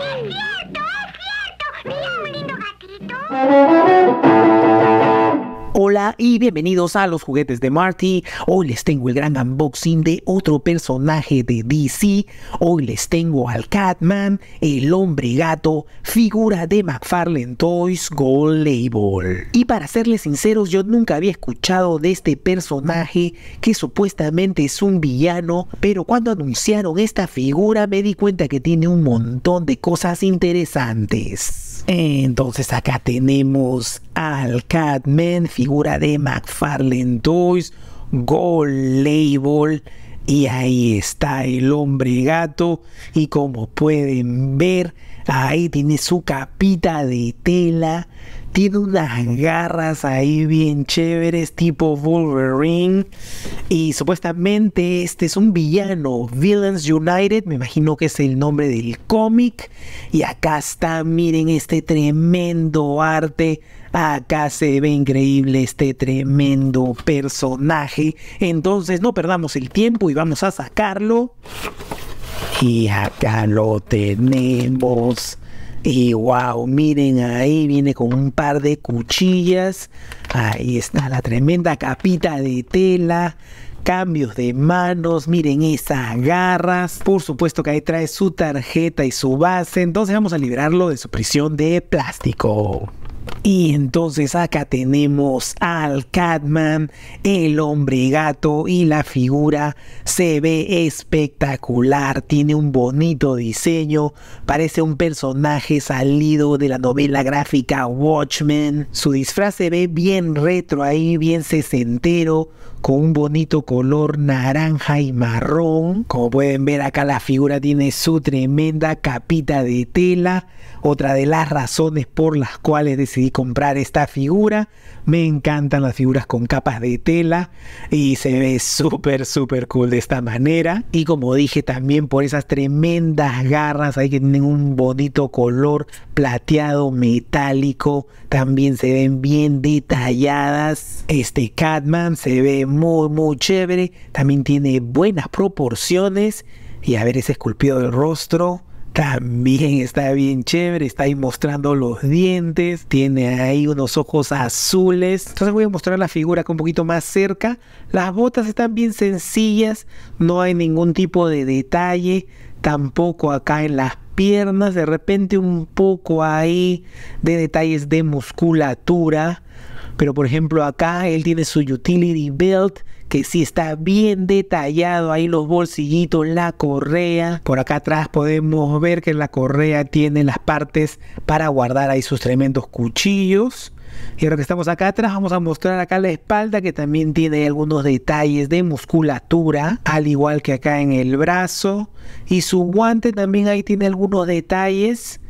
Woo! y bienvenidos a los juguetes de Marty. Hoy les tengo el gran unboxing de otro personaje de DC. Hoy les tengo al Catman, el hombre gato, figura de McFarlane Toys Gold Label. Y para serles sinceros, yo nunca había escuchado de este personaje que supuestamente es un villano, pero cuando anunciaron esta figura me di cuenta que tiene un montón de cosas interesantes. Entonces acá tenemos al Catman, figura de McFarlane Toys, Gold Label. Y ahí está el hombre gato. Y como pueden ver, ahí tiene su capita de tela tiene unas garras ahí bien chéveres, tipo Wolverine. Y supuestamente este es un villano, Villains United, me imagino que es el nombre del cómic. Y acá está, miren este tremendo arte. Acá se ve increíble este tremendo personaje. Entonces no perdamos el tiempo y vamos a sacarlo. Y acá lo tenemos. Y wow, miren ahí, viene con un par de cuchillas. Ahí está la tremenda capita de tela cambios de manos, miren esas garras. Por supuesto que ahí trae su tarjeta y su base, entonces vamos a liberarlo de su prisión de plástico. Y entonces acá tenemos al Catman, el hombre gato y la figura se ve espectacular, tiene un bonito diseño, parece un personaje salido de la novela gráfica Watchmen, su disfraz se ve bien retro ahí, bien sesentero, con un bonito color naranja y marrón, como pueden ver acá la figura tiene su tremenda capita de tela, otra de las razones por las cuales decidí comprar esta figura. Me encantan las figuras con capas de tela y se ve súper, súper cool de esta manera. Y como dije también por esas tremendas garras ahí que tienen un bonito color plateado metálico. También se ven bien detalladas. Este Catman se ve muy, muy chévere. También tiene buenas proporciones. Y a ver ese esculpido del rostro también está bien chévere, está ahí mostrando los dientes, tiene ahí unos ojos azules. Entonces voy a mostrar la figura con un poquito más cerca. Las botas están bien sencillas, no hay ningún tipo de detalle, tampoco acá en las piernas, de repente un poco ahí de detalles de musculatura pero por ejemplo acá él tiene su utility belt que sí está bien detallado ahí los bolsillitos, la correa. Por acá atrás podemos ver que la correa tiene las partes para guardar ahí sus tremendos cuchillos. Y ahora que estamos acá atrás, vamos a mostrar acá la espalda que también tiene algunos detalles de musculatura, al igual que acá en el brazo. Y su guante también ahí tiene algunos detalles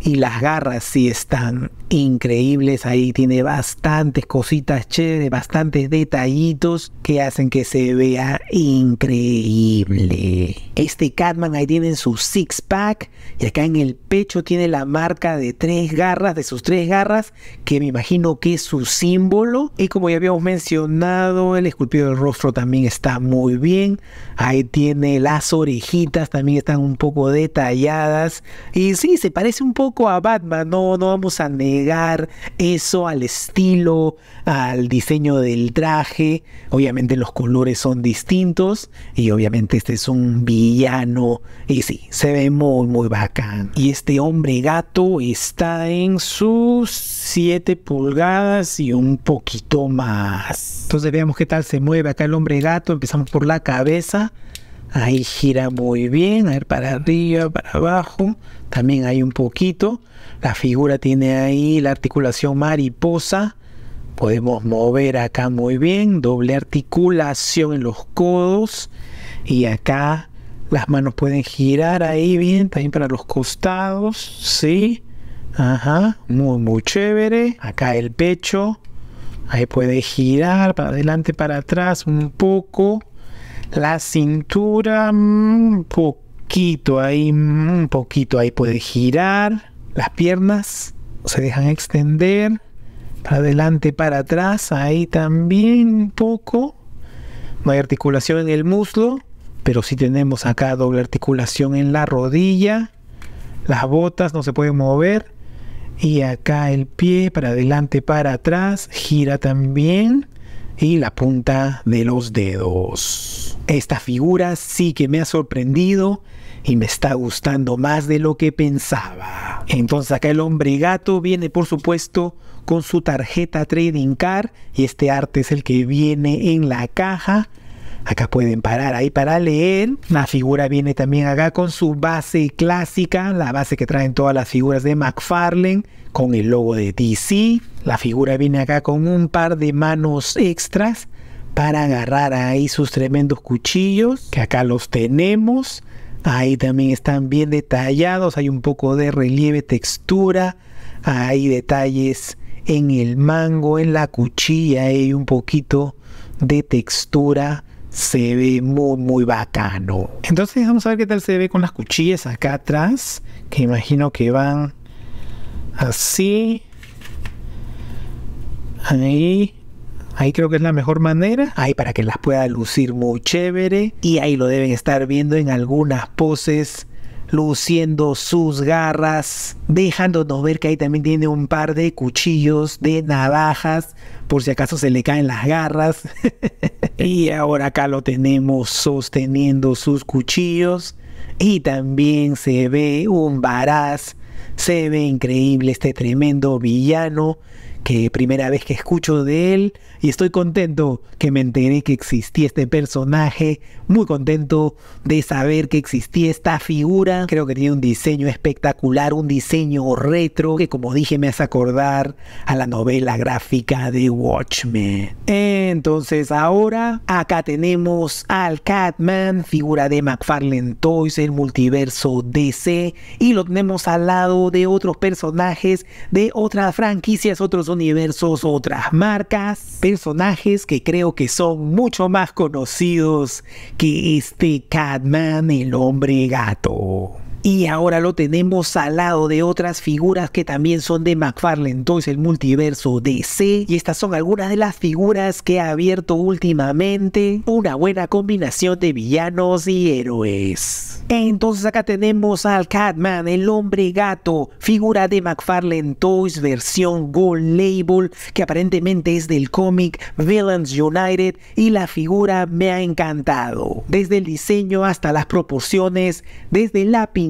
y las garras sí están increíbles. Ahí tiene bastantes cositas chéveres, bastantes detallitos que hacen que se vea increíble. Este Catman ahí tiene su six pack y acá en el pecho tiene la marca de tres garras, de sus tres garras, que me imagino que es su símbolo. Y como ya habíamos mencionado, el esculpido del rostro también está muy bien. Ahí tiene las orejitas, también están un poco detalladas. Y sí, se parece un poco a Batman, no, no vamos a negar eso al estilo, al diseño del traje. Obviamente los colores son distintos y obviamente este es un villano y sí, se ve muy muy bacán. Y este hombre gato está en sus siete pulgadas y un poquito más. Entonces veamos qué tal se mueve acá el hombre gato. Empezamos por la cabeza. Ahí gira muy bien, a ver, para arriba, para abajo. También hay un poquito. La figura tiene ahí la articulación mariposa. Podemos mover acá muy bien, doble articulación en los codos. Y acá las manos pueden girar ahí bien, también para los costados, ¿sí? Ajá, muy, muy chévere. Acá el pecho. Ahí puede girar para adelante, para atrás un poco. La cintura, un mm, poquito ahí, un mm, poquito ahí puede girar. Las piernas se dejan extender. Para adelante, para atrás, ahí también un poco. No hay articulación en el muslo, pero sí tenemos acá doble articulación en la rodilla. Las botas no se pueden mover. Y acá el pie para adelante, para atrás, gira también y la punta de los dedos. Esta figura sí que me ha sorprendido y me está gustando más de lo que pensaba. Entonces acá el hombre gato viene por supuesto con su tarjeta Trading Card y este arte es el que viene en la caja. Acá pueden parar ahí para leer. La figura viene también acá con su base clásica, la base que traen todas las figuras de McFarlane con el logo de DC. La figura viene acá con un par de manos extras para agarrar ahí sus tremendos cuchillos, que acá los tenemos. Ahí también están bien detallados, hay un poco de relieve, textura, hay detalles en el mango, en la cuchilla, hay un poquito de textura se ve muy muy bacano. Entonces vamos a ver qué tal se ve con las cuchillas acá atrás, que imagino que van así, ahí, ahí creo que es la mejor manera, ahí para que las pueda lucir muy chévere y ahí lo deben estar viendo en algunas poses luciendo sus garras, dejándonos ver que ahí también tiene un par de cuchillos, de navajas, por si acaso se le caen las garras. y ahora acá lo tenemos sosteniendo sus cuchillos. Y también se ve un varaz se ve increíble este tremendo villano que primera vez que escucho de él y estoy contento que me enteré que existía este personaje, muy contento de saber que existía esta figura, creo que tiene un diseño espectacular, un diseño retro que como dije me hace acordar a la novela gráfica de Watchmen. Entonces ahora acá tenemos al Catman, figura de McFarlane Toys, el multiverso DC y lo tenemos al lado de otros personajes de otras franquicias, otros universos, otras marcas, personajes que creo que son mucho más conocidos que este Catman, el hombre gato. Y ahora lo tenemos al lado de otras figuras que también son de McFarlane, Toys, el multiverso DC. Y estas son algunas de las figuras que ha abierto últimamente una buena combinación de villanos y héroes. Entonces acá tenemos al Catman, el hombre gato, figura de McFarlane Toys versión Gold Label, que aparentemente es del cómic Villains United y la figura me ha encantado. Desde el diseño hasta las proporciones, desde la pintura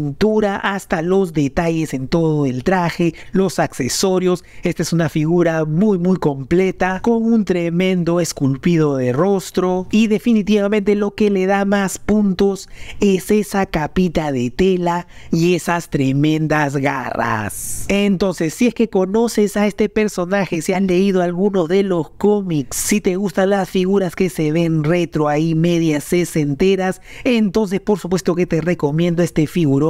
hasta los detalles en todo el traje, los accesorios. Esta es una figura muy muy completa con un tremendo esculpido de rostro y definitivamente lo que le da más puntos es esa capita de tela y esas tremendas garras. Entonces, si es que conoces a este personaje, si han leído alguno de los cómics, si te gustan las figuras que se ven retro ahí medias sesenteras, entonces por supuesto que te recomiendo este figurón